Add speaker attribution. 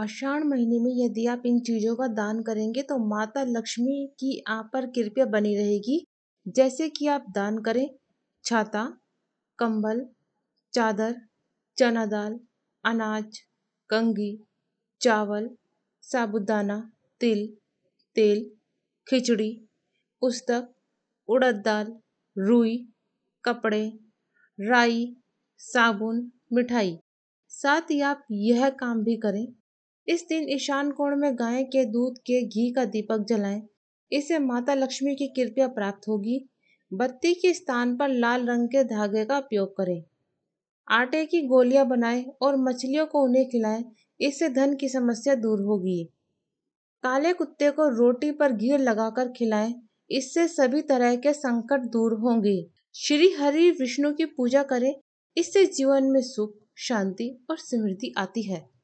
Speaker 1: आषाढ़ महीने में यदि आप इन चीज़ों का दान करेंगे तो माता लक्ष्मी की आप पर कृपया बनी रहेगी जैसे कि आप दान करें छाता कंबल चादर चना दाल अनाज कंगी चावल साबुदाना तिल तेल खिचड़ी पुस्तक उड़द दाल रुई कपड़े राई साबुन मिठाई साथ ही आप यह काम भी करें इस दिन ईशान कोण में गाय के दूध के घी का दीपक जलाएं इससे माता लक्ष्मी की कृपया प्राप्त होगी बत्ती के स्थान पर लाल रंग के धागे का उपयोग करें आटे की गोलियां बनाएं और मछलियों को उन्हें खिलाएं इससे धन की समस्या दूर होगी काले कुत्ते को रोटी पर घी लगाकर खिलाएं इससे सभी तरह के संकट दूर होंगे श्री हरि विष्णु की पूजा करें इससे जीवन में सुख शांति और समृद्धि आती है